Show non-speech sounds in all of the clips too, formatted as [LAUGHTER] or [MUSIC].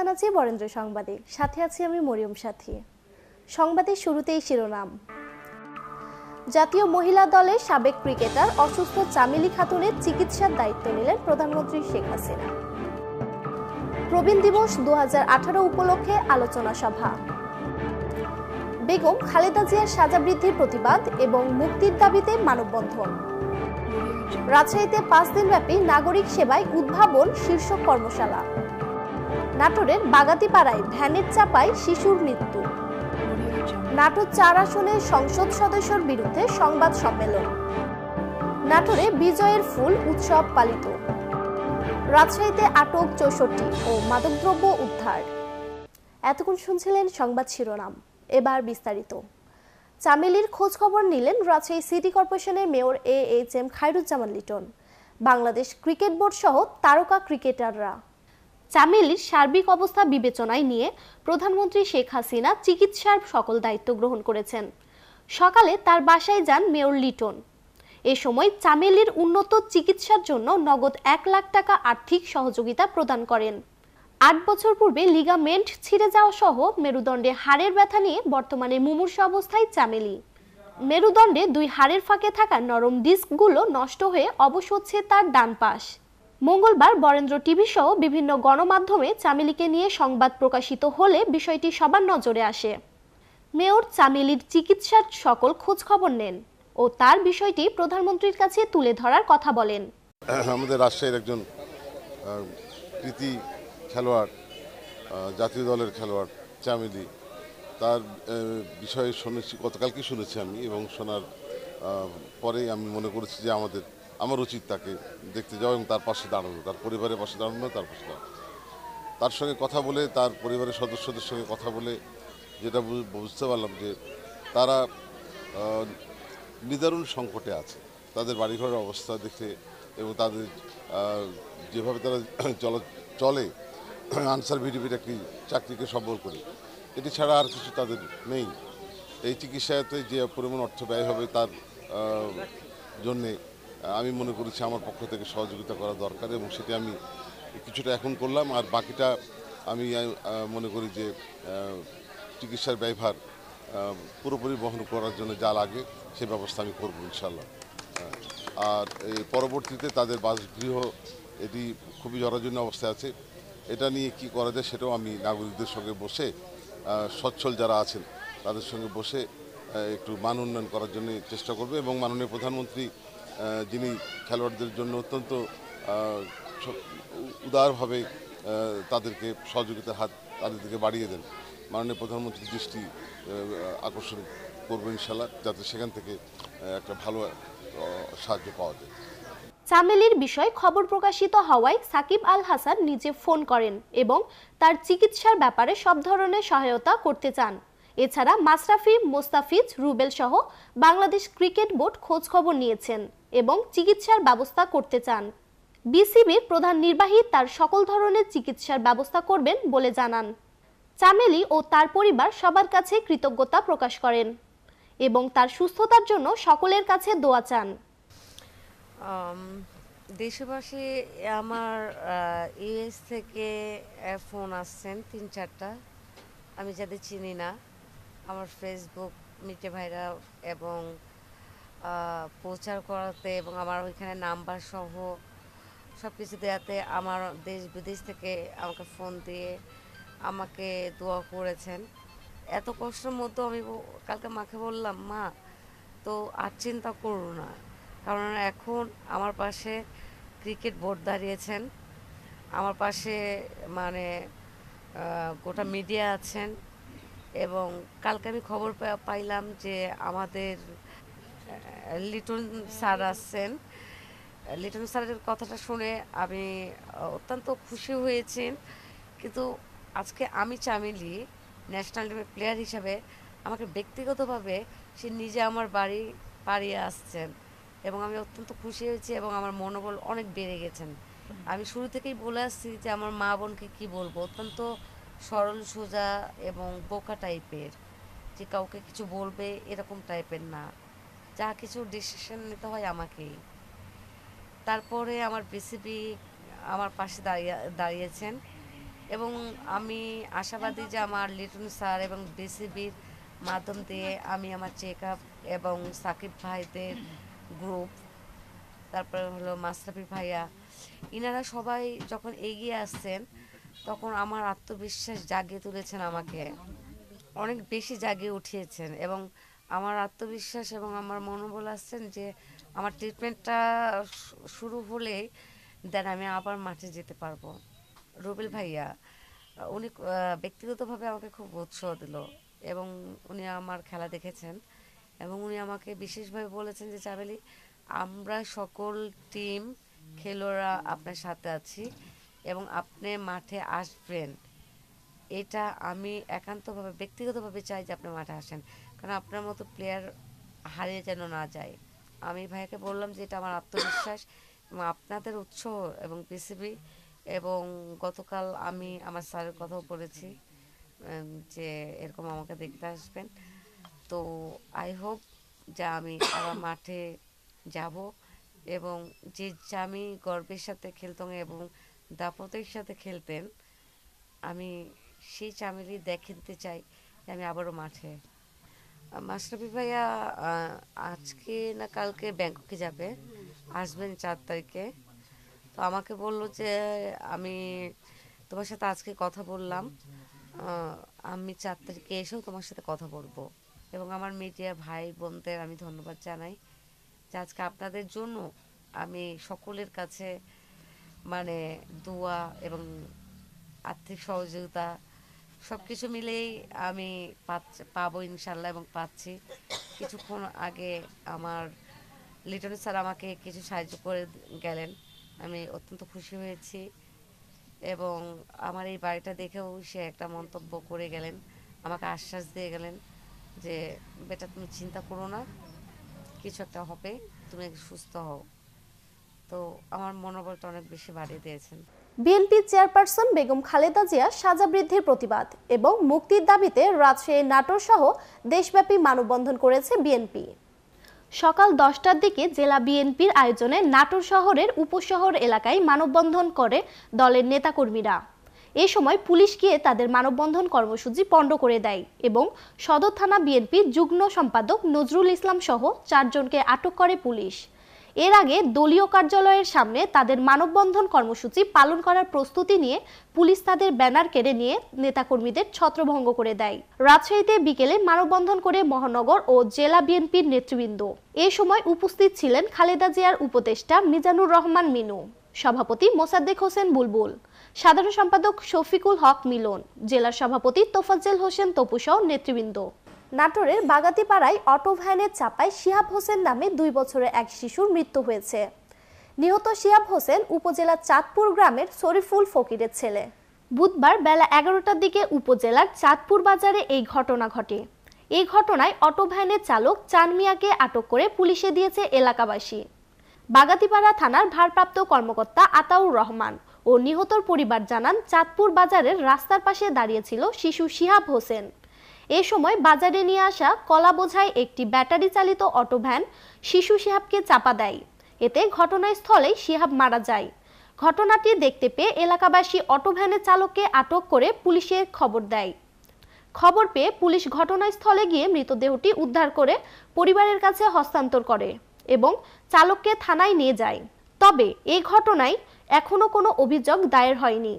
জানাচ্ছি বরেন্দ্র সংবাদে সাথে আছি আমি মরিয়ম সাথী সংবাদের শুরুতেই শিরোনাম জাতীয় মহিলা দলের সাবেক ক্রিকেটার অসুস্থ চামেলি খাতুনের চিকিৎসার দায়িত্ব নিলেন প্রধানমন্ত্রী শেখ হাসিনা প্রবীণ দিবস দু উপলক্ষে আলোচনা সভা বেগম খালেদা জিয়ার সাজা বৃদ্ধির প্রতিবাদ এবং মুক্তির দাবিতে মানববন্ধন রাজশাহীতে পাঁচ দিনব্যাপী নাগরিক সেবায় উদ্ভাবন শীর্ষক কর্মশালা নাটোরের বাগাতিপাড়ায় ভ্যানের চাপায় শিশুর মৃত্যু নাটোর চার আসনে সংসদ সদস্যর বিরুদ্ধে সংবাদ সম্মেলন নাটোরে বিজয়ের ফুল উৎসব পালিত রাজশাহীতে আটক চৌষট্টি ও মাদকদ্রব্য উদ্ধার এতক্ষণ শুনছিলেন সংবাদ শিরোনাম এবার বিস্তারিত চামেলির খোঁজ খবর নিলেন রাজশাহী সিটি কর্পোরেশনের mayor A H M Khairuzzaman Liton Bangladesh cricket board সহ তারকা ক্রিকেটাররা চামেলির সার্বিক অবস্থা বিবেচনায় নিয়ে প্রধানমন্ত্রী শেখ হাসিনা চিকিৎসার সকল দায়িত্ব গ্রহণ করেছেন সকালে তার বাসায় যান মেয়র লিটন এ সময় চামেলির উন্নত চিকিৎসার জন্য নগদ এক লাখ টাকা আর্থিক সহযোগিতা প্রদান করেন আট বছর পূর্বে লিগামেন্ট ছিঁড়ে যাওয়া সহ মেরুদণ্ডে হাড়ের ব্যথা নিয়ে বর্তমানে মুমূর্ষ অবস্থায় চামেলি মেরুদণ্ডে দুই হাড়ের ফাঁকে থাকা নরম ডিস্কগুলো নষ্ট হয়ে অবশ হচ্ছে তার ডান পাশ মঙ্গলবার বরেন্দ্র টিভি সহ বিভিন্ন গণমাধ্যমে চামেলিকে নিয়ে সংবাদ প্রকাশিত হলে বিষয়টি সবার নজরে আসে মেয়র চামেলির চিকিৎসার সকল খোঁজখবর নেন ও তার বিষয়টি প্রধানমন্ত্রীর কাছে তুলে ধরার কথা বলেন আমাদের রাজশাহীর একজন কৃতি খেলোয়াড় জাতীয় দলের খেলোয়াড় চামেলি তার বিষয়ে শুনেছি গতকালকে শুনেছি আমি এবং শোনার পরেই আমি মনে করেছি যে আমাদের আমার উচিত তাকে দেখতে যাওয়া এবং তার পাশে দাঁড়ানো তার পরিবারের পাশে দাঁড়ানো তার পাশে দাঁড়ানো তার সঙ্গে কথা বলে তার পরিবারের সদস্যদের সঙ্গে কথা বলে যেটা বুঝতে পারলাম যে তারা নিদারুণ সংকটে আছে তাদের বাড়িঘরের অবস্থা দেখে এবং তাদের যেভাবে তারা [CLEARS THROAT] চল চলে আনসার ভিডিপির একটি চাকরিকে সম্বল করে এটি ছাড়া আর কিছু তাদের নেই এই চিকিৎসাতে যে পরিমাণ অর্থ ব্যয় হবে তার জন্যে আমি মনে করেছি আমার পক্ষ থেকে সহযোগিতা করা দরকার এবং সেটি আমি কিছুটা এখন করলাম আর বাকিটা আমি মনে করি যে চিকিৎসার ব্যয়ভার পুরোপুরি বহন করার জন্য যা লাগে সে ব্যবস্থা আমি করবো ইনশাল্লাহ আর এই পরবর্তীতে তাদের বাসগৃহ এটি খুবই জরাজীর্ণ অবস্থায় আছে এটা নিয়ে কি করা যায় সেটাও আমি নাগরিকদের সঙ্গে বসে সচ্ছল যারা আছেন তাদের সঙ্গে বসে একটু মান উন্নয়ন করার জন্য চেষ্টা করবে এবং মাননীয় প্রধানমন্ত্রী যিনি খেলোয়াড়দের জন্য অত্যন্ত উদারভাবে তাদেরকে সহযোগিতার হাত তাদের দিকে বাড়িয়ে দেন মাননীয় প্রধানমন্ত্রীর দৃষ্টি আকর্ষণ করবো ইনশাল্লাহ যাতে সেখান থেকে একটা ভালো সাহায্য পাওয়া যায় চামেলির বিষয়ে খবর প্রকাশিত হওয়ায় সাকিব আল হাসান নিজে ফোন করেন এবং তার চিকিৎসার ব্যাপারে সব ধরনের সহায়তা করতে চান এছাড়া মাসরাফি মোস্তাফিজ রুবেল সহ বাংলাদেশ ক্রিকেট বোর্ড খোঁজখবর নিয়েছেন এবং চিকিৎসার ব্যবস্থা করতে চান বিসিবির প্রধান নির্বাহী তার সকল ধরনের চিকিৎসার ব্যবস্থা করবেন বলে জানান চামেলি ও তার পরিবার সবার কাছে কৃতজ্ঞতা প্রকাশ করেন এবং তার সুস্থতার জন্য সকলের কাছে দোয়া চান দেশবাসী আমার ইউএস থেকে ফোন আসছেন তিন চারটা আমি যাদের চিনি না আমার ফেসবুক মিটে ভাইরা এবং প্রচার করাতে এবং আমার ওইখানে নাম্বার সহ সব কিছু দেওয়াতে আমার দেশ বিদেশ থেকে আমাকে ফোন দিয়ে আমাকে দোয়া করেছেন এত কষ্টের মধ্যে আমি কালকে মাকে বললাম মা তো আর চিন্তা করো না কারণ এখন আমার পাশে ক্রিকেট বোর্ড দাঁড়িয়েছেন আমার পাশে মানে গোটা মিডিয়া আছেন এবং কালকে আমি খবর পাইলাম যে আমাদের লিটন স্যার আসছেন লিটন স্যারের কথাটা শুনে আমি অত্যন্ত খুশি হয়েছি কিন্তু আজকে আমি চামেলি ন্যাশনাল টিমের প্লেয়ার হিসাবে আমাকে ব্যক্তিগতভাবে সে নিজে আমার বাড়ি পাড়িয়ে আসছেন এবং আমি অত্যন্ত খুশি হয়েছি এবং আমার মনোবল অনেক বেড়ে গেছেন আমি শুরু থেকেই বলে আসছি যে আমার মা বোনকে কী বলবো অত্যন্ত সরল সোজা এবং বোকা টাইপের যে কাউকে কিছু বলবে এরকম টাইপের না যা কিছু ডিসিশন নিতে হয় আমাকেই তারপরে আমার পিসিপি আমার পাশে দাঁড়িয়ে দাঁড়িয়েছেন এবং আমি আশাবাদী যে আমার লিটন স্যার এবং বিসিবির মাধ্যম দিয়ে আমি আমার চেক আপ এবং সাকিব ভাইদের গ্রুপ তারপরে হলো মাস্টাফি ভাইয়া ইনারা সবাই যখন এগিয়ে আসছেন তখন আমার আত্মবিশ্বাস জাগিয়ে তুলেছেন আমাকে অনেক বেশি জাগিয়ে উঠিয়েছেন এবং আমার আত্মবিশ্বাস এবং আমার মনোবল আসছেন যে আমার ট্রিটমেন্টটা শুরু হলেই দেন আমি আবার মাঠে যেতে পারবো রুবেল ভাইয়া উনি ব্যক্তিগতভাবে আমাকে খুব উৎসাহ দিল এবং উনি আমার খেলা দেখেছেন এবং উনি আমাকে বিশেষভাবে বলেছেন যে চাবেলি আমরা সকল টিম খেলোয়াড়রা আপনার সাথে আছি এবং আপনি মাঠে আসবেন এটা আমি একান্তভাবে ব্যক্তিগতভাবে চাই যে আপনি মাঠে আসেন কারণ আপনার মতো প্লেয়ার হারিয়ে যেন না যায় আমি ভাইয়াকে বললাম যে এটা আমার আত্মবিশ্বাস এবং আপনাদের উৎসাহ এবং পিসিবি এবং গতকাল আমি আমার স্যারের কথাও বলেছি যে এরকম আমাকে দেখতে আসবেন তো আই হোপ যে আমি আবার মাঠে যাব এবং যে আমি গর্বের সাথে খেলতাম এবং দাপতের সাথে খেলতেন আমি সেই চামেলি দেখতে চাই যে আমি আবারও মাঠে মাসরাফি ভাইয়া আজকে না কালকে ব্যাংককে যাবে আসবেন চার তারিখে তো আমাকে বললো যে আমি তোমার সাথে আজকে কথা বললাম আমি চার তারিখে এসেও তোমার সাথে কথা বলবো এবং আমার মিডিয়া ভাই বোনদের আমি ধন্যবাদ জানাই যে আজকে আপনাদের জন্য আমি সকলের কাছে মানে দোয়া এবং আর্থিক সহযোগিতা সব কিছু মিলেই আমি পাবো ইনশাল্লাহ এবং পাচ্ছি কিছুক্ষণ আগে আমার লিটন স্যার আমাকে কিছু সাহায্য করে গেলেন আমি অত্যন্ত খুশি হয়েছি এবং আমার এই বাড়িটা দেখেও সে একটা মন্তব্য করে গেলেন আমাকে আশ্বাস দিয়ে গেলেন যে বেটা তুমি চিন্তা করো না কিছু একটা হবে তুমি সুস্থ হও তো আমার মনোবলটা অনেক বেশি বাড়িয়ে দিয়েছেন বিএনপি চেয়ারপারসন বেগম খালেদা জিয়া সাজা বৃদ্ধির প্রতিবাদ এবং মুক্তির দাবিতে রাজশাহী নাটোর সহ দেশব্যাপী মানববন্ধন করেছে বিএনপি সকাল দশটার দিকে জেলা বিএনপির আয়োজনে নাটোর শহরের উপশহর এলাকায় মানববন্ধন করে দলের নেতাকর্মীরা এ সময় পুলিশ গিয়ে তাদের মানববন্ধন কর্মসূচি পণ্ড করে দেয় এবং সদর থানা বিএনপির যুগ্ম সম্পাদক নজরুল ইসলাম সহ চারজনকে আটক করে পুলিশ এর আগে দলীয় কার্যালয়ের সামনে তাদের মানববন্ধন কর্মসূচি পালন করার প্রস্তুতি নিয়ে পুলিশ তাদের ব্যানার কেড়ে নিয়ে নেতাকর্মীদের ছত্রভঙ্গ করে দেয় রাজশাহীতে বিকেলে মানববন্ধন করে মহানগর ও জেলা বিএনপির নেতৃবৃন্দ এ সময় উপস্থিত ছিলেন খালেদা জিয়ার উপদেষ্টা মিজানুর রহমান মিনু সভাপতি মোসাদ্দেক হোসেন বুলবুল সাধারণ সম্পাদক শফিকুল হক মিলন জেলা সভাপতি তোফাজ্জেল হোসেন তপুসহ নেতৃবৃন্দ নাটোরের বাগাতিপাড়ায় অটো ভ্যানের চাপায় শিহাব হোসেন নামে দুই বছরের এক শিশুর মৃত্যু হয়েছে নিহত শিহাব হোসেন উপজেলার চাঁদপুর গ্রামের শরীফুল ফকিরের ছেলে বুধবার বেলা এগারোটার দিকে উপজেলার চাঁদপুর বাজারে এই ঘটনা ঘটে এই ঘটনায় অটো ভ্যানের চালক চান মিয়াকে আটক করে পুলিশে দিয়েছে এলাকাবাসী বাগাতিপাড়া থানার ভারপ্রাপ্ত কর্মকর্তা আতাউর রহমান ও নিহতর পরিবার জানান চাঁদপুর বাজারের রাস্তার পাশে দাঁড়িয়েছিল শিশু শিহাব হোসেন এ সময় বাজারে নিয়ে আসা কলা বোঝায় একটি ব্যাটারি চালিত অটো ভ্যান শিশু শিহাবকে চাপা দেয় এতে ঘটনাস্থলেই শিহাব মারা যায় ঘটনাটি দেখতে পেয়ে এলাকাবাসী অটো ভ্যানের চালককে আটক করে পুলিশে খবর দেয় খবর পেয়ে পুলিশ ঘটনাস্থলে গিয়ে মৃতদেহটি উদ্ধার করে পরিবারের কাছে হস্তান্তর করে এবং চালককে থানায় নিয়ে যায় তবে এই ঘটনায় এখনও কোনো অভিযোগ দায়ের হয়নি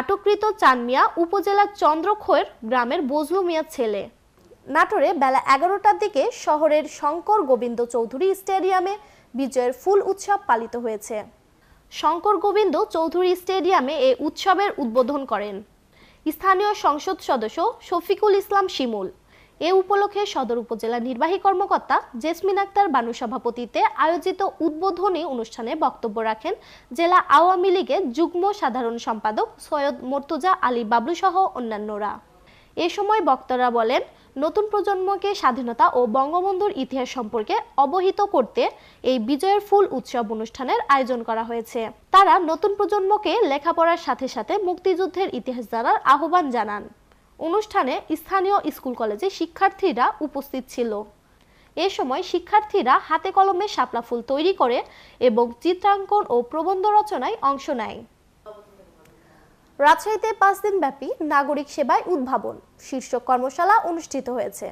আটককৃত চানমিয়া উপজেলার চন্দ্রখোয়ের গ্রামের বজলু মিয়ার ছেলে নাটোরে বেলা এগারোটার দিকে শহরের শঙ্কর গোবিন্দ চৌধুরী স্টেডিয়ামে বিজয়ের ফুল উৎসব পালিত হয়েছে শঙ্কর গোবিন্দ চৌধুরী স্টেডিয়ামে এ উৎসবের উদ্বোধন করেন স্থানীয় সংসদ সদস্য শফিকুল ইসলাম শিমুল এ উপলক্ষে সদর উপজেলা নির্বাহী কর্মকর্তা জেসমিন আক্তার বানু সভাপতিতে আয়োজিত উদ্বোধনী অনুষ্ঠানে বক্তব্য রাখেন জেলা আওয়ামী লীগের যুগ্ম সাধারণ সম্পাদক সৈয়দ মর্তুজা আলী বাবলু সহ অন্যান্যরা এ সময় বক্তারা বলেন নতুন প্রজন্মকে স্বাধীনতা ও বঙ্গবন্ধুর ইতিহাস সম্পর্কে অবহিত করতে এই বিজয়ের ফুল উৎসব অনুষ্ঠানের আয়োজন করা হয়েছে তারা নতুন প্রজন্মকে লেখাপড়ার সাথে সাথে মুক্তিযুদ্ধের ইতিহাস জানার আহ্বান জানান অনুষ্ঠানে স্থানীয় স্কুল কলেজে শিক্ষার্থীরা উপস্থিত ছিল এ সময় শিক্ষার্থীরা হাতে কলমে শাপলা ফুল তৈরি করে এবং চিত্রাঙ্কন ও প্রবন্ধ রচনায় অংশ নেয় রাজশাহীতে পাঁচ দিনব্যাপী নাগরিক সেবায় উদ্ভাবন শীর্ষক কর্মশালা অনুষ্ঠিত হয়েছে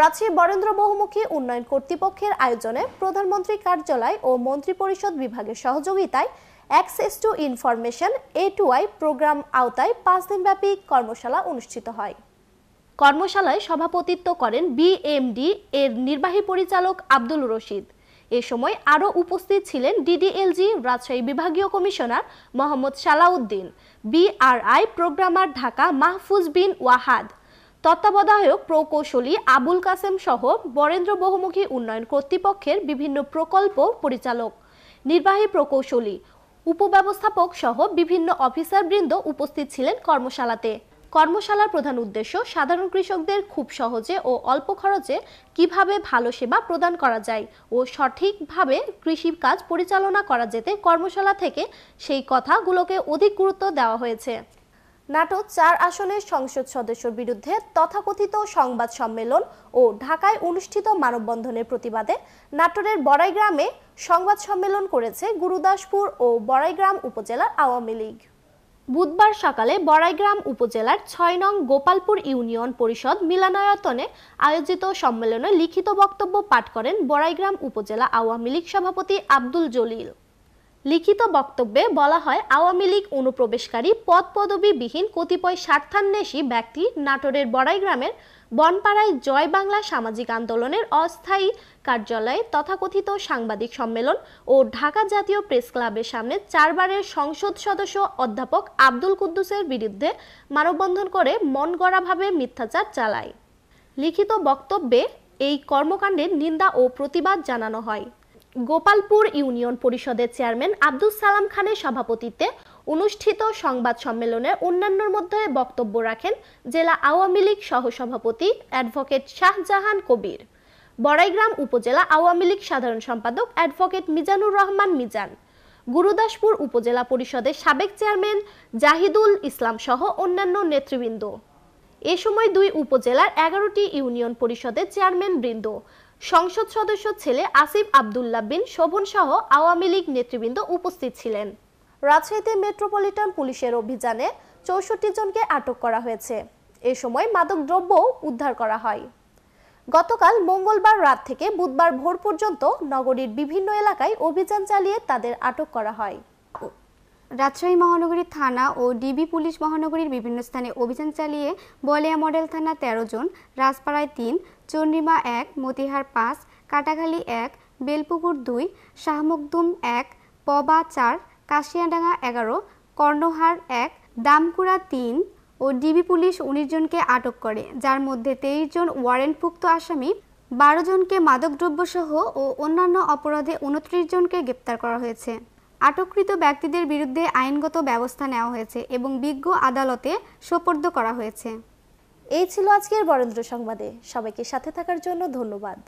রাজশাহী বরেন্দ্র বহুমুখী উন্নয়ন কর্তৃপক্ষের আয়োজনে প্রধানমন্ত্রী কার্যালয় ও মন্ত্রিপরিষদ বিভাগের সহযোগিতায় access to information A two I programme আওতায় পাঁচ দিনব্যাপী কর্মশালা অনুষ্ঠিত হয় কর্মশালায় সভাপতিত্ব করেন বিএমডি এর নির্বাহী পরিচালক আব্দুল রশিদ এ সময় আরও উপস্থিত ছিলেন ডিডিএলজি রাজশাহী বিভাগীয় commissioner Mohammad Salauddin BRI programmer Dhaka Mahfuz Bin Wahad তত্ত্বাবধায়ক প্রকৌশলী আবুল কাসেম সহ বরেন্দ্র বহুমুখী উন্নয়ন কর্তৃপক্ষের বিভিন্ন প্রকল্প পরিচালক নির্বাহী প্রকৌশলী উপব্যবস্থাপক সহ বিভিন্ন অফিসারবৃন্দ উপস্থিত ছিলেন কর্মশালাতে কর্মশালার প্রধান উদ্দেশ্য সাধারণ কৃষকদের খুব সহজে ও অল্প খরচে কিভাবে ভালো সেবা প্রদান করা যায় ও সঠিকভাবে কৃষি কাজ পরিচালনা করা যেতে কর্মশালা থেকে সেই কথাগুলোকে অধিক গুরুত্ব দেওয়া হয়েছে নাটোর চার আসনের সংসদ সদস্যর বিরুদ্ধে তথাকথিত সংবাদ সম্মেলন ও ঢাকায় অনুষ্ঠিত মানববন্ধনের প্রতিবাদে নাটোরের বড়াইগ্রামে সংবাদ সম্মেলন করেছে গুরুদাসপুর ও বড়াইগ্রাম উপজেলার আওয়ামী লীগ বুধবার সকালে বড়াইগ্রাম উপজেলার ছয় নং গোপালপুর ইউনিয়ন পরিষদ মিলনায়তনে আয়োজিত সম্মেলনে লিখিত বক্তব্য পাঠ করেন বড়াইগ্রাম উপজেলা আওয়ামী লীগ সভাপতি আব্দুল জলিল লিখিত বক্তব্যে বলা হয় আওয়ামী লীগ অনুপ্রবেশকারী পদ পদবিবিহীন কতিপয় স্বার্থান্বেষী ব্যক্তি নাটোরের বড়াই গ্রামের বনপাড়ায় জয় বাংলা সামাজিক আন্দোলনের অস্থায়ী কার্যালয়ে তথাকথিত সাংবাদিক সম্মেলন ও ঢাকা জাতীয় প্রেস ক্লাবের সামনে চারবারের সংসদ সদস্য অধ্যাপক আব্দুল কুদ্দুসের বিরুদ্ধে মানববন্ধন করে মন গড়াভাবে মিথ্যাচার চালায় লিখিত বক্তব্যে এই কর্মকাণ্ডের নিন্দা ও প্রতিবাদ জানানো হয় গোপালপুর ইউনিয়ন পরিষদের চেয়ারম্যান আব্দুল সালাম খানের সভাপতিত্বে অনুষ্ঠিত সংবাদ সম্মেলনে অন্যান্যর মধ্যে বক্তব্য রাখেন জেলা আওয়ামী লীগ সহসভাপতি অ্যাডভোকেট শাহজাহান কবির বড়াইগ্রাম উপজেলা আওয়ামী লীগ সাধারণ সম্পাদক অ্যাডভোকেট মিজানুর রহমান মিজান গুরুদাসপুর উপজেলা পরিষদের সাবেক চেয়ারম্যান জাহিদুল ইসলাম সহ অন্যান্য নেতৃবৃন্দ এ সময় দুই উপজেলার এগারোটি ইউনিয়ন পরিষদের চেয়ারম্যান বৃন্দ সংসদ সদস্য ছেলে আসিফ আবদুল্লাহ বিন শোভন সহ আওয়ামী লীগ নেতৃবৃন্দ উপস্থিত ছিলেন রাজশাহীতে মেট্রোপলিটন পুলিশের অভিযানে চৌষট্টি জনকে আটক করা হয়েছে এ সময় মাদকদ্রব্যও উদ্ধার করা হয় গতকাল মঙ্গলবার রাত থেকে বুধবার ভোর পর্যন্ত নগরীর বিভিন্ন এলাকায় অভিযান চালিয়ে তাদের আটক করা হয় রাজশাহী মহানগরী থানা ও ডিবি পুলিশ মহানগরীর বিভিন্ন স্থানে অভিযান চালিয়ে বলিয়া মডেল থানা ১৩ জন রাজপাড়ায় তিন চন্ডিমা এক মতিহার পাঁচ কাটাখালী এক বেলপুকুর দুই শাহমুকদুম এক পবা চার কাশিয়াডাঙ্গা এগারো কর্ণহার এক দামকুড়া তিন ও ডিবি পুলিশ উনিশ জনকে আটক করে যার মধ্যে তেইশ জন ওয়ারেন্টভুক্ত আসামি বারো জনকে মাদকদ্রব্যসহ ও অন্যান্য অপরাধে উনত্রিশ জনকে গ্রেপ্তার করা হয়েছে আটককৃত ব্যক্তিদের বিরুদ্ধে আইনগত ব্যবস্থা নেওয়া হয়েছে এবং বিজ্ঞ আদালতে সোপর্দ করা হয়েছে এই ছিল আজকের বরেন্দ্র সংবাদে সবাইকে সাথে থাকার জন্য ধন্যবাদ